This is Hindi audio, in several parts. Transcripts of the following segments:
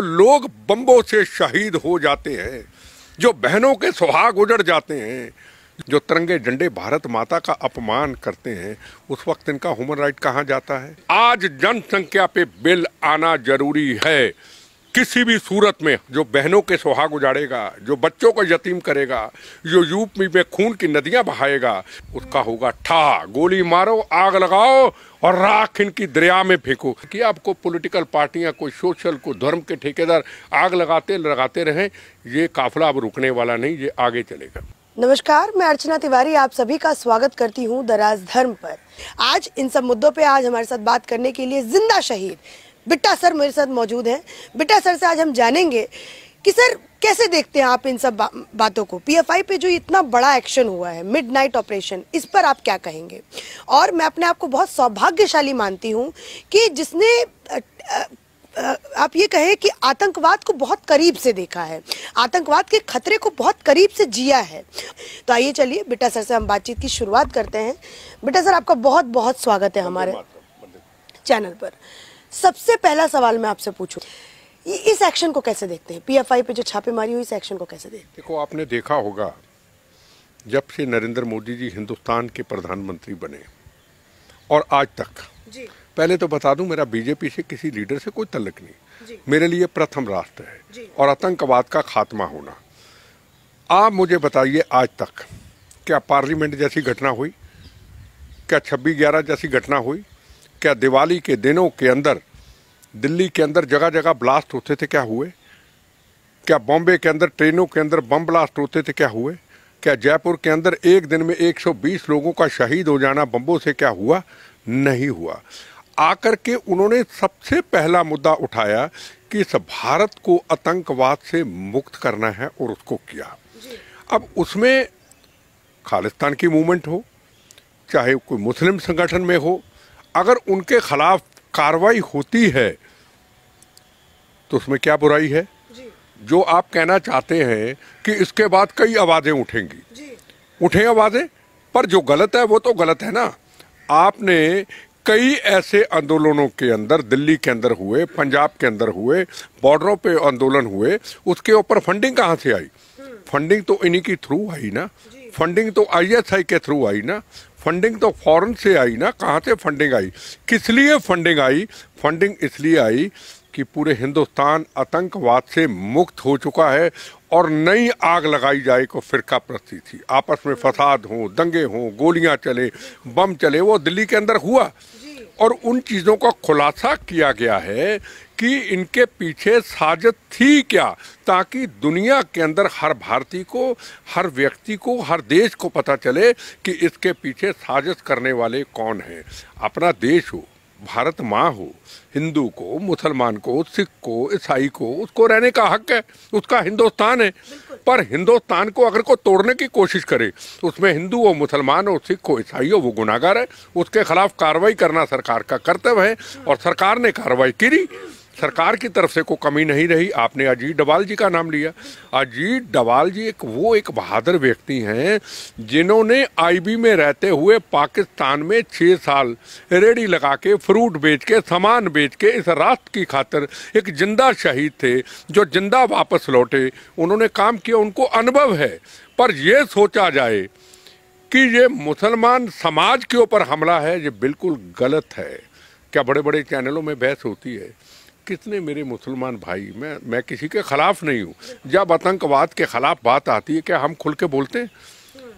तो लोग बम्बों से शहीद हो जाते हैं जो बहनों के सुहाग उजड़ जाते हैं जो तिरंगे झंडे भारत माता का अपमान करते हैं उस वक्त इनका ह्यूमन राइट कहाँ जाता है आज जनसंख्या पे बिल आना जरूरी है किसी भी सूरत में जो बहनों के सुहाग उजाड़ेगा जो बच्चों को यतीम करेगा जो यूपी में खून की नदियां बहाएगा उसका होगा ठा गोली मारो आग लगाओ और राख इनकी दरिया में फेंको कि आपको पॉलिटिकल पार्टियां कोई सोशल को धर्म के ठेकेदार आग लगाते लगाते रहें ये काफिला अब रुकने वाला नहीं ये आगे चलेगा नमस्कार मैं अर्चना तिवारी आप सभी का स्वागत करती हूँ दराज धर्म पर आज इन सब मुद्दों पे आज हमारे साथ बात करने के लिए जिंदा शहीद बिट्टा सर मेरे साथ मौजूद हैं बिट्टा सर से आज हम जानेंगे कि सर कैसे देखते हैं आप इन सब बा, बातों को पीएफआई पे जो इतना बड़ा एक्शन हुआ है मिडनाइट ऑपरेशन इस पर आप क्या कहेंगे और मैं अपने आप को बहुत सौभाग्यशाली मानती हूँ कि जिसने आप ये कहें कि आतंकवाद को बहुत करीब से देखा है आतंकवाद के खतरे को बहुत करीब से जिया है तो आइए चलिए बेटा सर से हम बातचीत की शुरुआत करते हैं बेटा सर आपका बहुत बहुत स्वागत है हमारे चैनल पर सबसे पहला सवाल मैं आपसे पूछूं इस एक्शन को कैसे देखते हैं पीएफआई पे जो छापेमारी हुई इस एक्शन को कैसे देखते हैं देखो आपने देखा होगा जब से नरेंद्र मोदी जी हिंदुस्तान के प्रधानमंत्री बने और आज तक जी। पहले तो बता दूं मेरा बीजेपी से किसी लीडर से कोई तल्लक नहीं मेरे लिए प्रथम राष्ट्र है और आतंकवाद का खात्मा होना आप मुझे बताइए आज तक क्या पार्लियामेंट जैसी घटना हुई क्या छब्बीस ग्यारह जैसी घटना हुई क्या दिवाली के दिनों के अंदर दिल्ली के अंदर जगह जगह ब्लास्ट होते थे क्या हुए क्या बॉम्बे के अंदर ट्रेनों के अंदर बम ब्लास्ट होते थे क्या हुए क्या जयपुर के अंदर एक दिन में 120 लोगों का शहीद हो जाना बम्बों से क्या हुआ नहीं हुआ आकर के उन्होंने सबसे पहला मुद्दा उठाया कि इस भारत को आतंकवाद से मुक्त करना है और उसको किया अब उसमें खालिस्तान की मूवमेंट हो चाहे कोई मुस्लिम संगठन में हो अगर उनके खिलाफ कार्रवाई होती है तो उसमें क्या बुराई है जो आप कहना चाहते हैं कि इसके बाद कई आवाज़ें उठेंगी उठे आवाज़ें पर जो गलत है वो तो गलत है ना आपने कई ऐसे आंदोलनों के अंदर दिल्ली के अंदर हुए पंजाब के अंदर हुए बॉर्डरों पे आंदोलन हुए उसके ऊपर फंडिंग कहाँ से आई हम्म। फंडिंग तो इन्हीं के थ्रू आई ना फंडिंग तो आईएसआई के थ्रू आई ना फंडिंग तो फॉरेन से आई ना कहाँ से फंडिंग आई किस लिए फंडिंग आई फंडिंग इसलिए आई कि पूरे हिंदुस्तान आतंकवाद से मुक्त हो चुका है और नई आग लगाई जाए को फिरका प्रस्ती थी आपस में फसाद हों दंगे हों गोलियां चले बम चले वो दिल्ली के अंदर हुआ और उन चीज़ों का खुलासा किया गया है कि इनके पीछे साजिश थी क्या ताकि दुनिया के अंदर हर भारतीय को हर व्यक्ति को हर देश को पता चले कि इसके पीछे साजिश करने वाले कौन हैं अपना देश हो भारत माँ हो हिंदू को मुसलमान को सिख को ईसाई को उसको रहने का हक है उसका हिंदुस्तान है पर हिंदुस्तान को अगर को तोड़ने की कोशिश करे तो उसमें हिंदू हो मुसलमान हो सिख हो ईसाई हो वो गुनागार है उसके खिलाफ कार्रवाई करना सरकार का कर्तव्य है और सरकार ने कार्रवाई की सरकार की तरफ से कोई कमी नहीं रही आपने अजीत डवाल जी का नाम लिया अजीत डवाल जी एक वो एक बहादुर व्यक्ति हैं जिन्होंने आईबी में रहते हुए पाकिस्तान में छः साल रेडी लगा के फ्रूट बेच के सामान बेच के इस राष्ट्र की खातर एक जिंदा शहीद थे जो जिंदा वापस लौटे उन्होंने काम किया उनको अनुभव है पर यह सोचा जाए कि ये मुसलमान समाज के ऊपर हमला है ये बिल्कुल गलत है क्या बड़े बड़े चैनलों में बहस होती है कितने मेरे मुसलमान भाई मैं मैं किसी के खिलाफ नहीं हूँ जब आतंकवाद के खिलाफ बात आती है क्या हम खुल के बोलते हैं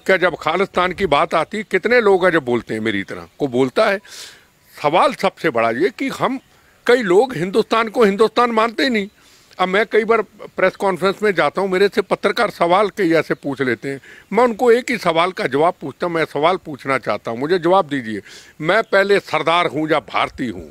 क्या जब खालिस्तान की बात आती है कितने लोग हैं जब बोलते हैं मेरी तरह को बोलता है सवाल सबसे बड़ा ये कि हम कई लोग हिंदुस्तान को हिंदुस्तान मानते ही नहीं अब मैं कई बार प्रेस कॉन्फ्रेंस में जाता हूँ मेरे से पत्रकार सवाल कई ऐसे पूछ लेते हैं मैं उनको एक ही सवाल का जवाब पूछता हूँ मैं सवाल पूछना चाहता हूँ मुझे जवाब दीजिए मैं पहले सरदार हूँ या भारतीय हूँ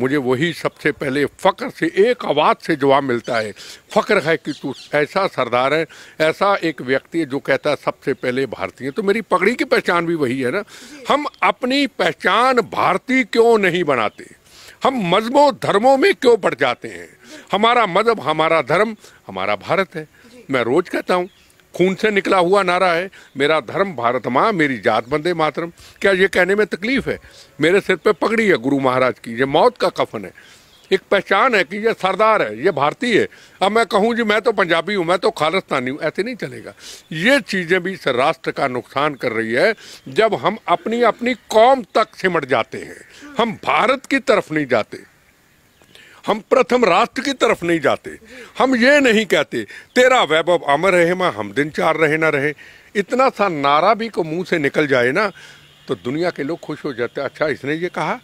मुझे वही सबसे पहले फ़ख्र से एक आवाज़ से जवाब मिलता है फ़ख्र है कि तू ऐसा सरदार है ऐसा एक व्यक्ति है जो कहता है सबसे पहले भारतीय तो मेरी पगड़ी की पहचान भी वही है ना हम अपनी पहचान भारतीय क्यों नहीं बनाते हम मजहबों धर्मों में क्यों बढ़ जाते हैं हमारा मजहब हमारा धर्म हमारा भारत है मैं रोज़ कहता हूँ खून से निकला हुआ नारा है मेरा धर्म भारत माँ मेरी जात बंदे मातरम क्या ये कहने में तकलीफ है मेरे सिर पे पगड़ी है गुरु महाराज की ये मौत का कफन है एक पहचान है कि ये सरदार है ये भारतीय है अब मैं कहूँ जी मैं तो पंजाबी हूँ मैं तो खालिस्तानी हूँ ऐसे नहीं चलेगा ये चीज़ें भी इस राष्ट्र का नुकसान कर रही है जब हम अपनी अपनी कौम तक सिमट जाते हैं हम भारत की तरफ नहीं जाते हम प्रथम राष्ट्र की तरफ नहीं जाते हम ये नहीं कहते तेरा वैभव अमर रहे माँ हम दिन चार रहे ना रहे इतना सा नारा भी को मुंह से निकल जाए ना तो दुनिया के लोग खुश हो जाते अच्छा इसने ये कहा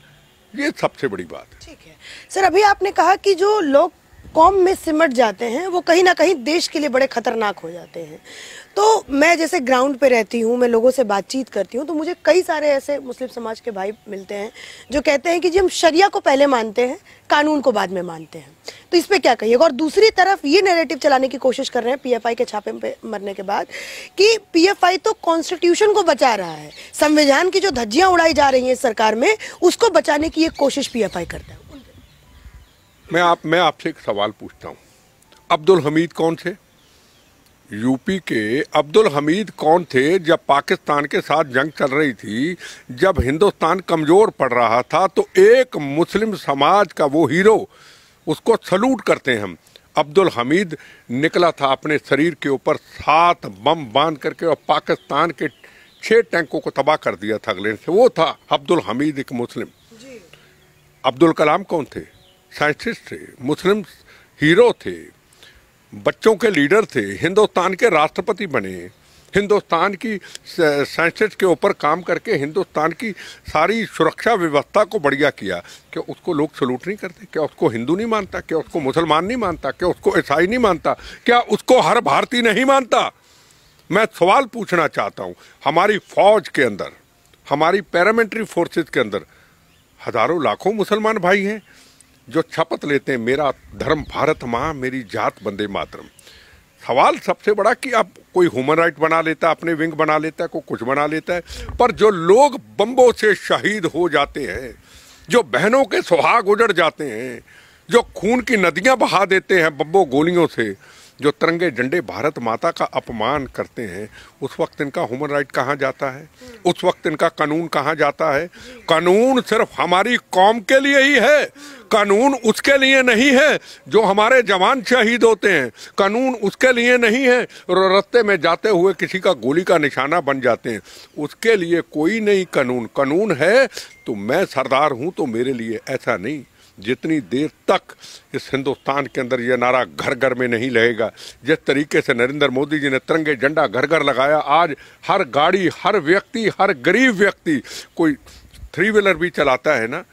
ये सबसे बड़ी बात है ठीक है सर अभी आपने कहा कि जो लोग कॉम में सिमट जाते हैं वो कहीं ना कहीं देश के लिए बड़े खतरनाक हो जाते हैं तो मैं जैसे ग्राउंड पे रहती हूँ मैं लोगों से बातचीत करती हूँ तो मुझे कई सारे ऐसे मुस्लिम समाज के भाई मिलते हैं जो कहते हैं कि जी हम शरिया को पहले मानते हैं कानून को बाद में मानते हैं तो इस पर क्या कहिएगा और दूसरी तरफ ये नैरेटिव चलाने की कोशिश कर रहे हैं पीएफआई के छापे पे मरने के बाद कि पीएफआई तो कॉन्स्टिट्यूशन को बचा रहा है संविधान की जो धज्जियाँ उड़ाई जा रही हैं सरकार में उसको बचाने की एक कोशिश पी करता है मैं आप मैं आपसे एक सवाल पूछता हूँ अब्दुल हमीद कौन थे यूपी के अब्दुल हमीद कौन थे जब पाकिस्तान के साथ जंग चल रही थी जब हिंदुस्तान कमज़ोर पड़ रहा था तो एक मुस्लिम समाज का वो हीरो उसको सलूट करते हैं हम अब्दुल हमीद निकला था अपने शरीर के ऊपर सात बम बांध करके और पाकिस्तान के छः टैंकों को तबाह कर दिया था अगले से वो था अब्दुल हमीद एक मुस्लिम अब्दुल कलाम कौन थे साइंटिस्ट थे मुस्लिम हीरो थे बच्चों के लीडर थे हिंदुस्तान के राष्ट्रपति बने हिंदुस्तान की साइंटिस्ट के ऊपर काम करके हिंदुस्तान की सारी सुरक्षा व्यवस्था को बढ़िया किया क्या उसको लोग सलूट नहीं करते क्या उसको हिंदू नहीं मानता क्या उसको मुसलमान नहीं मानता क्या उसको ईसाई नहीं मानता क्या उसको हर भारतीय नहीं मानता मैं सवाल पूछना चाहता हूँ हमारी फौज के अंदर हमारी पैरामिलिट्री फोर्सेज के अंदर हजारों लाखों मुसलमान भाई हैं जो शपथ लेते हैं मेरा धर्म भारत माँ मेरी जात बंदे मातरम सवाल सबसे बड़ा कि आप कोई ह्यूमन राइट बना लेता है अपने विंग बना लेता है कोई कुछ बना लेता है पर जो लोग बम्बों से शहीद हो जाते हैं जो बहनों के सुहाग उजड़ जाते हैं जो खून की नदियां बहा देते हैं बम्बों गोलियों से जो तिरंगे झंडे भारत माता का अपमान करते हैं उस वक्त इनका ह्यूमन राइट कहाँ जाता है उस वक्त इनका कानून कहाँ जाता है कानून सिर्फ हमारी कौम के लिए ही है कानून उसके लिए नहीं है जो हमारे जवान शहीद होते हैं कानून उसके लिए नहीं है रस्ते में जाते हुए किसी का गोली का निशाना बन जाते हैं उसके लिए कोई नहीं कानून कानून है तो मैं सरदार हूँ तो मेरे लिए ऐसा नहीं जितनी देर तक इस हिंदुस्तान के अंदर यह नारा घर घर में नहीं लगेगा जिस तरीके से नरेंद्र मोदी जी ने तिरंगे झंडा घर घर लगाया आज हर गाड़ी हर व्यक्ति हर गरीब व्यक्ति कोई थ्री व्हीलर भी चलाता है ना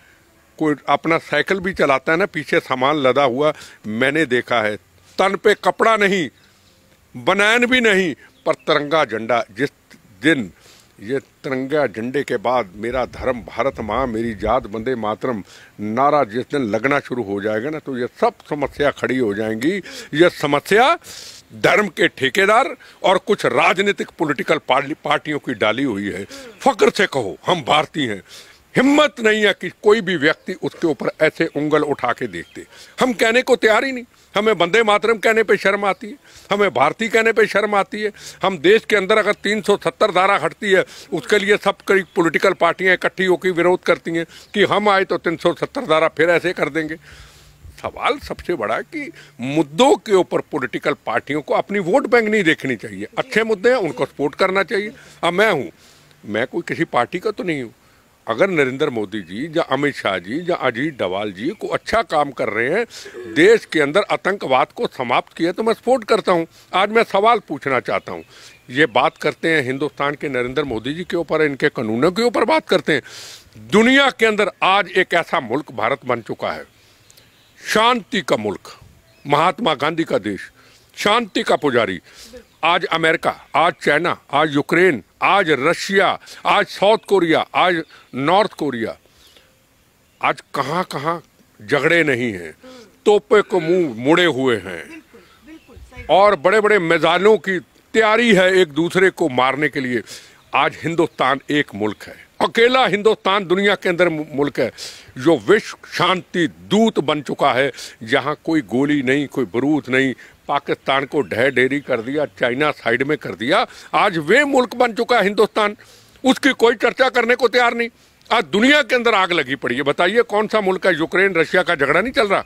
कोई अपना साइकिल भी चलाता है ना पीछे सामान लदा हुआ मैंने देखा है तन पे कपड़ा नहीं बनैन भी नहीं पर तिरंगा झंडा जिस दिन ये तिरंगा झंडे के बाद मेरा धर्म भारत माँ मेरी जात बंदे मातरम नारा जिस दिन लगना शुरू हो जाएगा ना तो ये सब समस्या खड़ी हो जाएंगी ये समस्या धर्म के ठेकेदार और कुछ राजनीतिक पॉलिटिकल पार्टियों की डाली हुई है फक्र से कहो हम भारतीय हैं हिम्मत नहीं है कि कोई भी व्यक्ति उसके ऊपर ऐसे उंगल उठा के देखते हम कहने को तैयार ही नहीं हमें बंदे मातरम कहने पे शर्म आती है हमें भारतीय कहने पे शर्म आती है हम देश के अंदर अगर 370 धारा हटती है उसके लिए सब कई पॉलिटिकल पार्टियां इकट्ठी होकर विरोध करती हैं कि हम आए तो 370 धारा फिर ऐसे कर देंगे सवाल सबसे बड़ा कि मुद्दों के ऊपर पॉलिटिकल पार्टियों को अपनी वोट बैंक नहीं देखनी चाहिए अच्छे मुद्दे हैं उनको सपोर्ट करना चाहिए अब मैं हूँ मैं कोई किसी पार्टी का तो नहीं हूँ अगर नरेंद्र मोदी जी या अमित शाह जी या अजीत डवाल जी को अच्छा काम कर रहे हैं देश के अंदर आतंकवाद को समाप्त किया तो मैं सपोर्ट करता हूं आज मैं सवाल पूछना चाहता हूं ये बात करते हैं हिंदुस्तान के नरेंद्र मोदी जी के ऊपर इनके कानूनों के ऊपर बात करते हैं दुनिया के अंदर आज एक ऐसा मुल्क भारत बन चुका है शांति का मुल्क महात्मा गांधी का देश शांति का पुजारी आज अमेरिका आज चाइना आज यूक्रेन आज रशिया आज साउथ कोरिया आज नॉर्थ कोरिया आज कहाँ कहाँ झगड़े नहीं हैं तोपे को मुंह मुड़े हुए हैं और बड़े बड़े मैदानों की तैयारी है एक दूसरे को मारने के लिए आज हिंदुस्तान एक मुल्क है अकेला हिंदुस्तान दुनिया के अंदर मुल्क है जो विश्व शांति दूत बन चुका है जहाँ कोई गोली नहीं कोई बरूद नहीं पाकिस्तान को ढह डेरी कर दिया चाइना साइड में कर दिया आज वे मुल्क बन चुका है हिंदुस्तान उसकी कोई चर्चा करने को तैयार नहीं आज दुनिया के अंदर आग लगी पड़ी है बताइए कौन सा मुल्क है यूक्रेन रशिया का झगड़ा नहीं चल रहा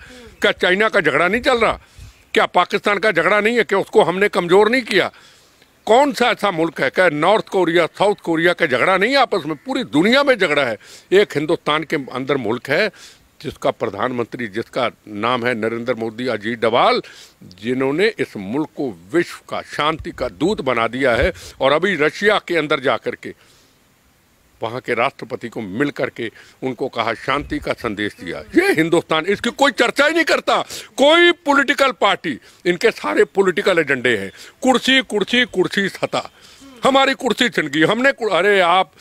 क्या चाइना का झगड़ा नहीं चल रहा क्या पाकिस्तान का झगड़ा नहीं है क्या उसको हमने कमजोर नहीं किया कौन सा ऐसा मुल्क है क्या नॉर्थ कोरिया साउथ कोरिया का झगड़ा नहीं आपस में पूरी दुनिया में झगड़ा है एक हिंदुस्तान के अंदर मुल्क है जिसका प्रधानमंत्री जिसका नाम है नरेंद्र मोदी अजीत डवाल जिन्होंने इस मुल्क को विश्व का शांति का दूत बना दिया है और अभी रशिया के अंदर जा कर के वहाँ के राष्ट्रपति को मिल करके उनको कहा शांति का संदेश दिया ये हिंदुस्तान इसकी कोई चर्चा ही नहीं करता कोई पॉलिटिकल पार्टी इनके सारे पॉलिटिकल एजेंडे हैं कुर्सी कुर्सी कुर्सी सता हमारी कुर्सी गई हमने अरे आप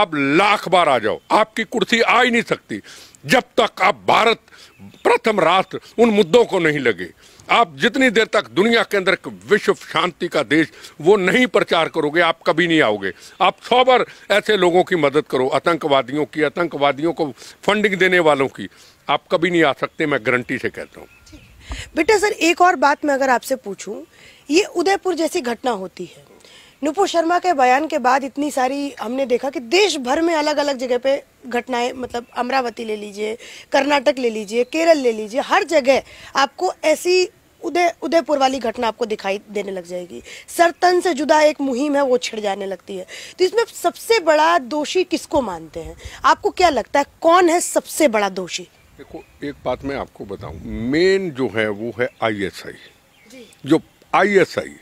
आप लाख बार आ जाओ आपकी कुर्सी आ ही नहीं सकती जब तक आप भारत प्रथम राष्ट्र उन मुद्दों को नहीं लगे आप जितनी देर तक दुनिया के अंदर विश्व शांति का देश वो नहीं प्रचार करोगे आप कभी नहीं आओगे आप सौ बार ऐसे लोगों की मदद करो आतंकवादियों की आतंकवादियों को फंडिंग देने वालों की आप कभी नहीं आ सकते मैं गारंटी से कहता हूँ बेटा सर एक और बात मैं अगर आपसे पूछूं ये उदयपुर जैसी घटना होती है नुपुर शर्मा के बयान के बाद इतनी सारी हमने देखा कि देश भर में अलग अलग जगह पे घटनाएं मतलब अमरावती ले लीजिए कर्नाटक ले लीजिए केरल ले लीजिए हर जगह आपको ऐसी उदय उदयपुर वाली घटना आपको दिखाई देने लग जाएगी सरतन से जुदा एक मुहिम है वो छिड़ जाने लगती है तो इसमें सबसे बड़ा दोषी किसको मानते हैं आपको क्या लगता है कौन है सबसे बड़ा दोषी देखो एक बात मैं आपको बताऊं मेन जो है वो है आईएसआई जो आईएसआई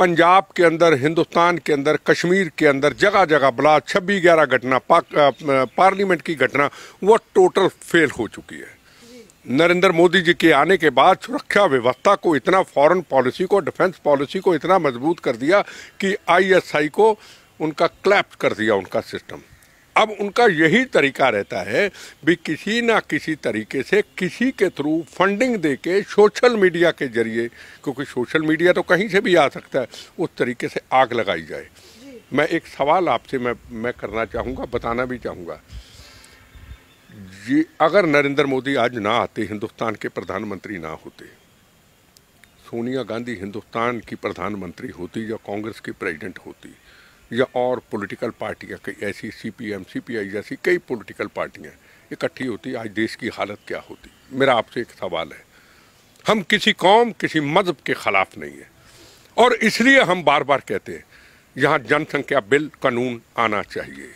पंजाब के अंदर हिंदुस्तान के अंदर कश्मीर के अंदर जगह जगह बलात् छब्बीस ग्यारह घटना पार्लियामेंट की घटना वो टोटल फेल हो चुकी है नरेंद्र मोदी जी के आने के बाद सुरक्षा व्यवस्था को इतना फॉरेन पॉलिसी को डिफेंस पॉलिसी को इतना मजबूत कर दिया कि आईएसआई को उनका क्लैप कर दिया उनका सिस्टम अब उनका यही तरीका रहता है भी किसी ना किसी तरीके से किसी के थ्रू फंडिंग दे के सोशल मीडिया के जरिए क्योंकि सोशल मीडिया तो कहीं से भी आ सकता है उस तरीके से आग लगाई जाए मैं एक सवाल आपसे मैं मैं करना चाहूँगा बताना भी चाहूँगा जी अगर नरेंद्र मोदी आज ना आते हिंदुस्तान के प्रधानमंत्री ना होते सोनिया गांधी हिंदुस्तान की प्रधानमंत्री होती या कांग्रेस की प्रेजिडेंट होती या और पॉलिटिकल पार्टियाँ कई ऐसी C P M C P I जैसी कई पॉलिटिकल पार्टियाँ इकट्ठी होती आज देश की हालत क्या होती मेरा आपसे एक सवाल है हम किसी कौम किसी मजहब के ख़िलाफ़ नहीं है और इसलिए हम बार बार कहते हैं यहाँ जनसंख्या बिल कानून आना चाहिए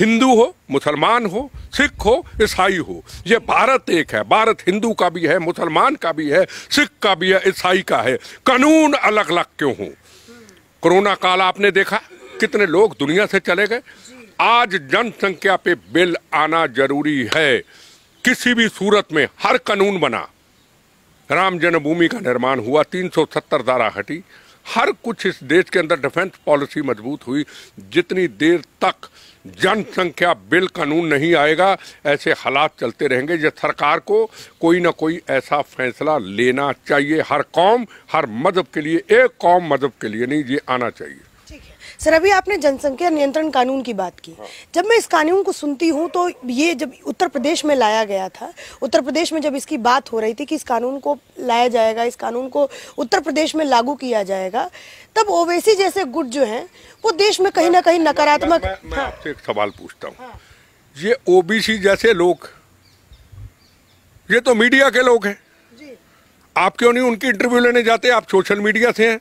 हिंदू हो मुसलमान हो सिख हो ईसाई हो ये भारत एक है भारत हिंदू का भी है मुसलमान का भी है सिख का भी है ईसाई का है कानून अलग अलग क्यों हो कोरोना काल आपने देखा कितने लोग दुनिया से चले गए आज जनसंख्या पे बिल आना जरूरी है किसी भी सूरत में हर कानून बना राम जन्मभूमि का निर्माण हुआ 370 धारा हटी हर कुछ इस देश के अंदर डिफेंस पॉलिसी मजबूत हुई जितनी देर तक जनसंख्या बिल कानून नहीं आएगा ऐसे हालात चलते रहेंगे जब सरकार को कोई ना कोई ऐसा फैसला लेना चाहिए हर कौम हर मजहब के लिए एक कौम मजहब के लिए नहीं ये आना चाहिए सर अभी आपने जनसंख्या नियंत्रण कानून की बात की हाँ। जब मैं इस कानून को सुनती हूँ तो ये जब उत्तर प्रदेश में लाया गया था उत्तर प्रदेश में जब इसकी बात हो रही थी कि इस कानून को लाया जाएगा इस कानून को उत्तर प्रदेश में लागू किया जाएगा तब ओवैसी जैसे गुट जो है वो देश में कहीं ना कहीं नकारात्मक हाँ। एक सवाल पूछता हूँ हाँ। ये ओबीसी जैसे लोग ये तो मीडिया के लोग हैं आप क्यों नहीं उनकी इंटरव्यू लेने जाते आप सोशल मीडिया से हैं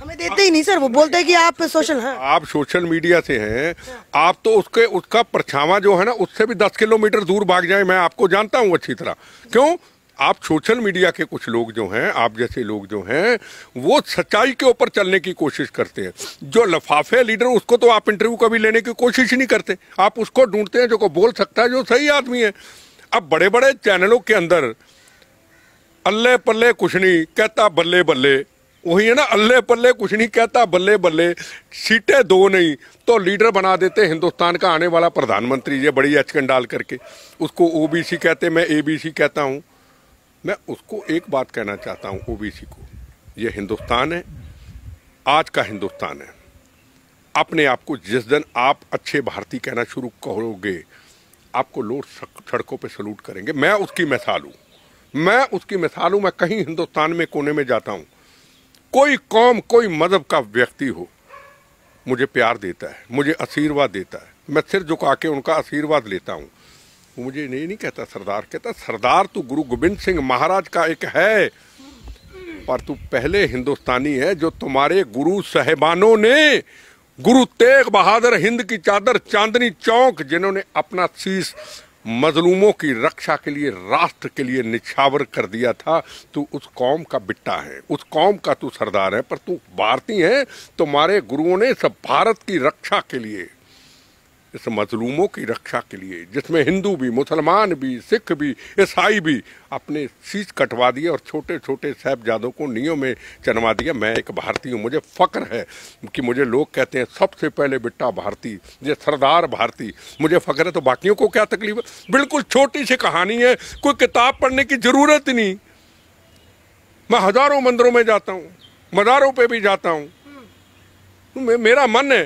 हमें देते ही नहीं सर वो बोलते हैं कि आप सोशल हैं आप सोशल मीडिया से हैं आप तो उसके उसका परछावा जो है ना उससे भी दस किलोमीटर दूर भाग जाए मैं आपको जानता हूँ अच्छी तरह क्यों आप सोशल मीडिया के कुछ लोग जो हैं आप जैसे लोग जो हैं वो सच्चाई के ऊपर चलने की कोशिश करते हैं जो लफाफे लीडर उसको तो आप इंटरव्यू कभी लेने की कोशिश ही नहीं करते आप उसको ढूंढते हैं जो को बोल सकता है जो सही आदमी है अब बड़े बड़े चैनलों के अंदर अल्ले पल्ले कुछ नहीं कहता बल्ले बल्ले वही है ना अल्ले पल्ले कुछ नहीं कहता बल्ले बल्ले सीटें दो नहीं तो लीडर बना देते हिंदुस्तान का आने वाला प्रधानमंत्री ये बड़ी अचकन डाल करके उसको ओबीसी कहते मैं एबीसी कहता हूँ मैं उसको एक बात कहना चाहता हूँ ओबीसी को ये हिंदुस्तान है आज का हिंदुस्तान है अपने आप को जिस दिन आप अच्छे भारतीय कहना शुरू करोगे आपको लोग सड़कों पे सलूट करेंगे मैं उसकी मिसाल हूँ मैं उसकी मिसाल हूँ मैं कहीं हिंदुस्तान में कोने में जाता हूँ कोई कौम कोई मज़हब का व्यक्ति हो मुझे प्यार देता है मुझे आशीर्वाद देता है मैं सिर झुका के उनका आशीर्वाद लेता हूँ वो मुझे ये नहीं, नहीं कहता सरदार कहता सरदार तू गुरु गोबिंद सिंह महाराज का एक है पर तू पहले हिंदुस्तानी है जो तुम्हारे गुरु साहेबानों ने गुरु तेग बहादुर हिंद की चादर चांदनी चौक जिन्होंने अपना शीश मजलूमों की रक्षा के लिए राष्ट्र के लिए निछावर कर दिया था तू उस कौम का बिट्टा है उस कौम का तू सरदार है पर तू भारतीय है तुम्हारे गुरुओं ने सब भारत की रक्षा के लिए इस मजलूमों की रक्षा के लिए जिसमें हिंदू भी मुसलमान भी सिख भी ईसाई भी अपने शीश कटवा दिए और छोटे छोटे साहबजादों को नीयों में चनवा दिया मैं एक भारतीय हूँ मुझे फख्र है कि मुझे लोग कहते हैं सबसे पहले बिट्टा भारती ये सरदार भारती मुझे फख्र है तो बाकियों को क्या तकलीफ है बिल्कुल छोटी सी कहानी है कोई किताब पढ़ने की ज़रूरत नहीं मैं हज़ारों मंदिरों में जाता हूँ मज़ारों पर भी जाता हूँ तो मेरा मन है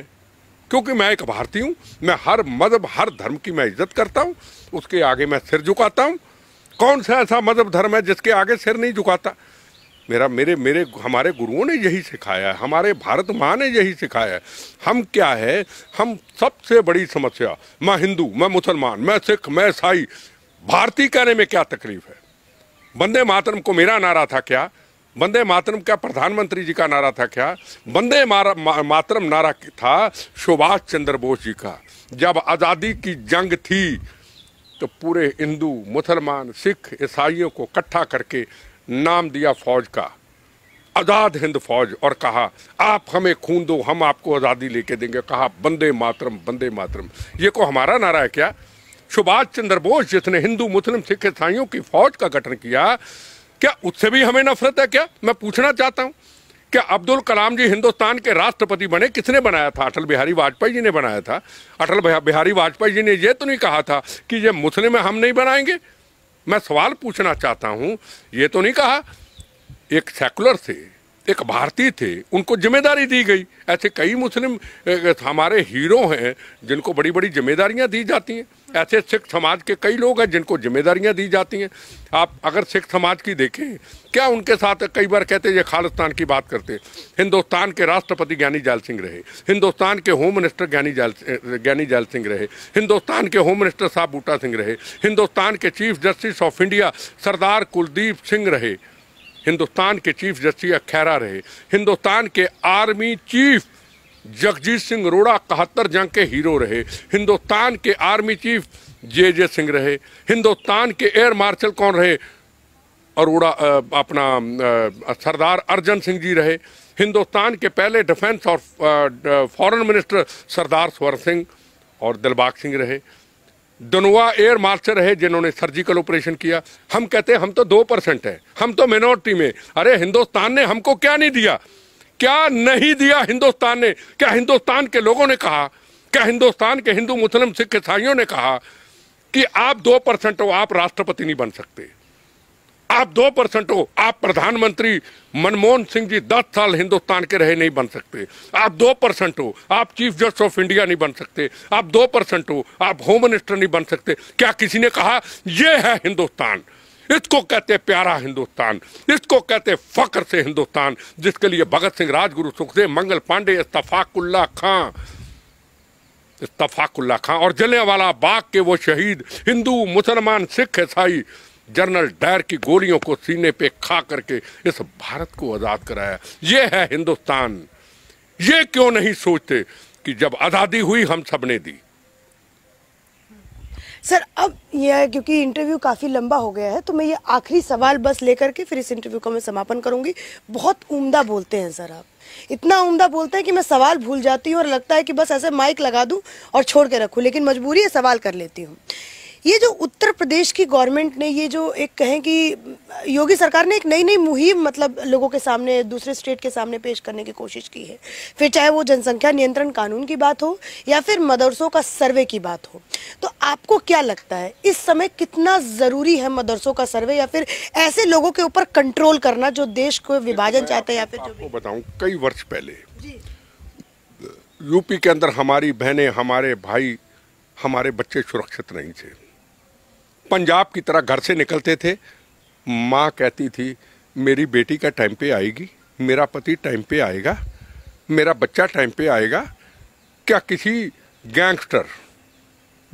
क्योंकि मैं एक भारतीय हूँ मैं हर मजहब हर धर्म की मैं इज्जत करता हूँ उसके आगे मैं सिर झुकाता हूँ कौन सा ऐसा मजहब धर्म है जिसके आगे सिर नहीं झुकाता मेरा मेरे मेरे हमारे गुरुओं ने यही सिखाया है हमारे भारत माँ ने यही सिखाया है हम क्या है हम सबसे बड़ी समस्या मैं हिंदू मैं मुसलमान मैं सिख मैं ईसाई भारतीय कहने में क्या तकलीफ है बंदे मातरम को मेरा नारा था क्या वंदे मातरम क्या प्रधानमंत्री जी का नारा था क्या वंदे मा, मातरम नारा था सुभाष चंद्र बोस जी का जब आज़ादी की जंग थी तो पूरे हिंदू मुसलमान सिख ईसाइयों को इकट्ठा करके नाम दिया फौज का आज़ाद हिंद फौज और कहा आप हमें खून दो हम आपको आज़ादी लेके देंगे कहा बंदे मातरम बंदे मातरम ये को हमारा नारा है क्या सुभाष चंद्र बोस जिसने हिंदू मुस्लिम सिख ईसाइयों की फौज का गठन किया क्या उससे भी हमें नफरत है क्या मैं पूछना चाहता हूँ क्या अब्दुल कलाम जी हिंदुस्तान के राष्ट्रपति बने किसने बनाया था अटल बिहारी वाजपेयी जी ने बनाया था अटल बिहारी वाजपेयी जी ने ये तो नहीं कहा था कि ये मुस्लिम हम नहीं बनाएंगे मैं सवाल पूछना चाहता हूँ ये तो नहीं कहा एक सेकुलर से एक भारतीय थे उनको जिम्मेदारी दी गई ऐसे कई मुस्लिम हमारे हीरो हैं जिनको बड़ी बड़ी जिम्मेदारियां दी जाती हैं ऐसे सिख समाज के कई लोग हैं जिनको जिम्मेदारियां दी जाती हैं आप अगर सिख समाज की देखें क्या उनके साथ कई बार कहते ये खालिस्तान की बात करते हिंदुस्तान के राष्ट्रपति ज्ञानी जाल सिंह रहे हिंदुस्तान के होम मिनिस्टर ज्ञानी जाल ज्ञानी जाल सिंह रहे हिंदुस्तान के होम मिनिस्टर साहब बूटा सिंह रहे हिंदुस्तान के chief justice of India Sardar Kuldeep Singh रहे हिंदुस्तान के चीफ जस्टिस खैरा रहे हिंदुस्तान के आर्मी चीफ जगजीत सिंह अरोड़ा कहत्तर जंग के हीरो रहे हिंदुस्तान के army chief J J Singh रहे हिंदुस्तान के एयर मार्शल कौन रहे अरोड़ा अपना सरदार अर्जन सिंह जी रहे हिंदुस्तान के पहले डिफेंस और फॉरेन मिनिस्टर सरदार स्वर सिंह और दिलबाग सिंह रहे दनुआ एयर मार्शल रहे जिन्होंने सर्जिकल ऑपरेशन किया हम कहते हैं हम तो दो परसेंट है हम तो मिनोरिटी में अरे हिंदुस्तान ने हमको क्या नहीं दिया क्या नहीं दिया हिंदुस्तान ने क्या हिंदुस्तान के लोगों ने कहा क्या हिंदुस्तान के हिंदू मुस्लिम सिख ईसाइयों ने कहा कि आप दो परसेंट हो आप राष्ट्रपति नहीं बन सकते आप दो परसेंट हो आप प्रधानमंत्री मनमोहन सिंह जी दस साल हिंदुस्तान के रहे नहीं बन सकते आप दो परसेंट हो आप चीफ जस्टिस ऑफ इंडिया नहीं बन सकते आप दो परसेंट हो आप होम मिनिस्टर नहीं बन सकते क्या किसी ने कहा ये है हिंदुस्तान इसको कहते प्यारा हिंदुस्तान इसको कहते फख्र से हिंदुस्तान जिसके लिए भगत सिंह राजगुरु सुखदेव मंगल पांडे इस्तफाकुल्ला खां इस्तफाकुल्ला खां और जलियावाला बाग के वो शहीद हिंदू मुसलमान सिख ईसाई जनरल डायर की गोलियों को सीने पे खा करके इस भारत को आज़ाद कराया ये है हिंदुस्तान ये क्यों नहीं सोचते कि जब आज़ादी हुई हम सब ने दी सर अब यह है क्योंकि इंटरव्यू काफ़ी लंबा हो गया है तो मैं ये आखिरी सवाल बस लेकर के फिर इस इंटरव्यू का मैं समापन करूंगी बहुत उम्दा बोलते हैं सर आप इतना उम्दा बोलते हैं कि मैं सवाल भूल जाती हूँ और लगता है कि बस ऐसे माइक लगा दूँ और छोड़ के रखूँ लेकिन मजबूरी है सवाल कर लेती हूँ ये जो उत्तर प्रदेश की गवर्नमेंट ने ये जो एक कहें कि योगी सरकार ने एक नई नई मुहिम मतलब लोगों के सामने दूसरे स्टेट के सामने पेश करने की कोशिश की है फिर चाहे वो जनसंख्या नियंत्रण कानून की बात हो या फिर मदरसों का सर्वे की बात हो तो आपको क्या लगता है इस समय कितना ज़रूरी है मदरसों का सर्वे या फिर ऐसे लोगों के ऊपर कंट्रोल करना जो देश को विभाजन चाहते हैं या फिर जो बताऊँ कई वर्ष पहले यूपी के अंदर हमारी बहनें हमारे भाई हमारे बच्चे सुरक्षित नहीं थे पंजाब की तरह घर से निकलते थे माँ कहती थी मेरी बेटी का टाइम पे आएगी मेरा पति टाइम पे आएगा मेरा बच्चा टाइम पे आएगा क्या किसी गैंगस्टर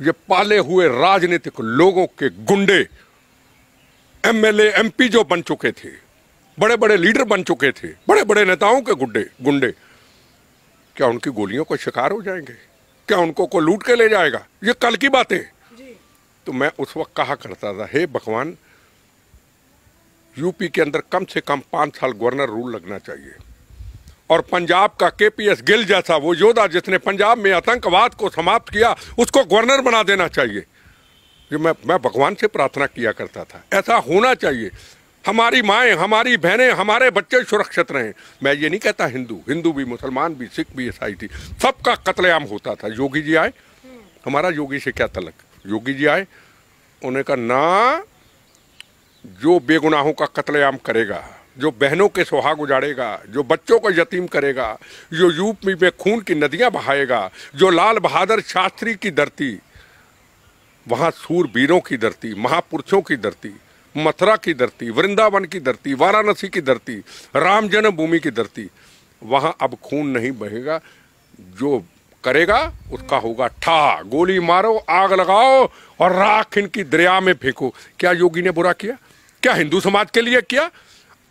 ये पाले हुए राजनीतिक लोगों के गुंडे एमएलए एमपी जो बन चुके थे बड़े बड़े लीडर बन चुके थे बड़े बड़े नेताओं के गुंडे गुंडे क्या उनकी गोलियों को शिकार हो जाएंगे क्या उनको को लूट के ले जाएगा ये कल की बातें तो मैं उस वक्त कहा करता था हे भगवान यूपी के अंदर कम से कम पाँच साल गवर्नर रूल लगना चाहिए और पंजाब का के पी एस गिल जैसा वो योद्धा जिसने पंजाब में आतंकवाद को समाप्त किया उसको गवर्नर बना देना चाहिए जो मैं मैं भगवान से प्रार्थना किया करता था ऐसा होना चाहिए हमारी माएँ हमारी बहनें हमारे बच्चे सुरक्षित रहें मैं ये नहीं कहता हिंदू हिंदू भी मुसलमान भी सिख भी ईसाई थी सबका कतलेआम होता था योगी जी आए हमारा योगी से क्या तलक योगी जी आए उन्हें कहा ना जो बेगुनाहों का कत्लेआम करेगा जो बहनों के सुहाग उजाड़ेगा जो बच्चों को यतीम करेगा जो यूपी में खून की नदियां बहाएगा जो लाल बहादुर शास्त्री की धरती वहाँ सूरवीरों की धरती महापुरुषों की धरती मथुरा की धरती वृंदावन की धरती वाराणसी की धरती राम जन्मभूमि की धरती वहाँ अब खून नहीं बहेगा जो करेगा उसका होगा ठा गोली मारो आग लगाओ और राख इनकी दरिया में फेंको क्या योगी ने बुरा किया क्या हिंदू समाज के लिए किया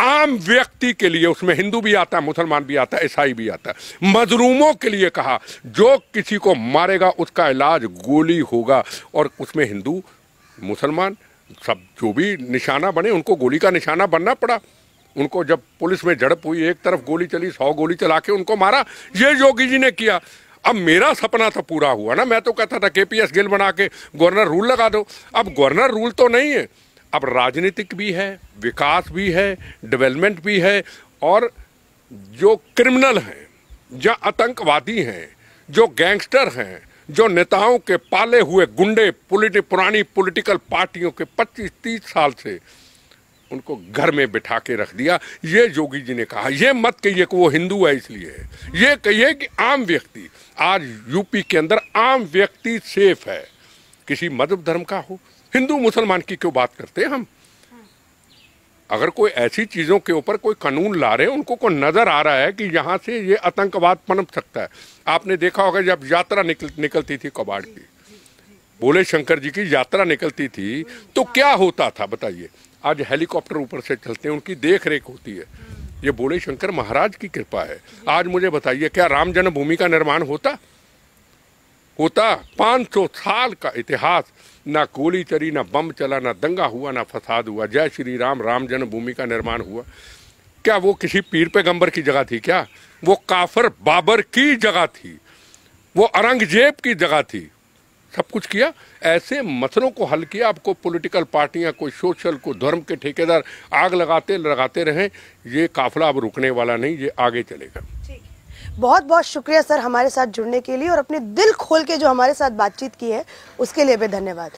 आम व्यक्ति के लिए उसमें हिंदू भी आता है मुसलमान भी आता है ईसाई भी आता है मजरूमों के लिए कहा जो किसी को मारेगा उसका इलाज गोली होगा और उसमें हिंदू मुसलमान सब जो भी निशाना बने उनको गोली का निशाना बनना पड़ा उनको जब पुलिस में झड़प हुई एक तरफ गोली चली सौ गोली चला के उनको मारा ये योगी जी ने किया अब मेरा सपना तो पूरा हुआ ना मैं तो कहता था के पी एस गिल बना के गवर्नर रूल लगा दो अब गवर्नर रूल तो नहीं है अब राजनीतिक भी है विकास भी है डेवलपमेंट भी है और जो क्रिमिनल हैं जो आतंकवादी हैं जो गैंगस्टर हैं जो नेताओं के पाले हुए गुंडे पुरानी पॉलिटिकल पार्टियों के 25-30 साल से उनको घर में बिठा के रख दिया ये जोगी जी ने कहा ये मत कहिए कि वो हिंदू है इसलिए ये कहिए कि आम व्यक्ति आज यूपी के अंदर आम व्यक्ति सेफ है किसी मजहब धर्म का हो हिंदू मुसलमान की क्यों बात करते हैं हम अगर कोई ऐसी चीज़ों के ऊपर कोई कानून ला रहे हैं उनको को नज़र आ रहा है कि यहाँ से ये आतंकवाद पनप सकता है आपने देखा होगा जब यात्रा निकल निकलती थी कबाड़ की भोले शंकर जी की यात्रा निकलती थी तो क्या होता था बताइए आज हेलीकॉप्टर ऊपर से चलते हैं उनकी देख रेख होती है ये बोले शंकर महाराज की कृपा है आज मुझे बताइए क्या राम जन्मभूमि का निर्माण होता होता 500 साल का इतिहास ना गोली चली ना बम चला ना दंगा हुआ ना फसाद हुआ जय श्री राम राम जन्मभूमि का निर्माण हुआ क्या वो किसी पीर पैगंबर की जगह थी क्या वो काफर बाबर की जगह थी वो औरंगजेब की जगह थी सब कुछ किया ऐसे मसलों को हल किया आपको पॉलिटिकल पार्टियां कोई सोशल को धर्म के ठेकेदार आग लगाते लगाते रहें ये काफिला अब रुकने वाला नहीं ये आगे चलेगा बहुत बहुत शुक्रिया सर हमारे साथ जुड़ने के लिए और अपने दिल खोल के जो हमारे साथ बातचीत की है उसके लिए भी धन्यवाद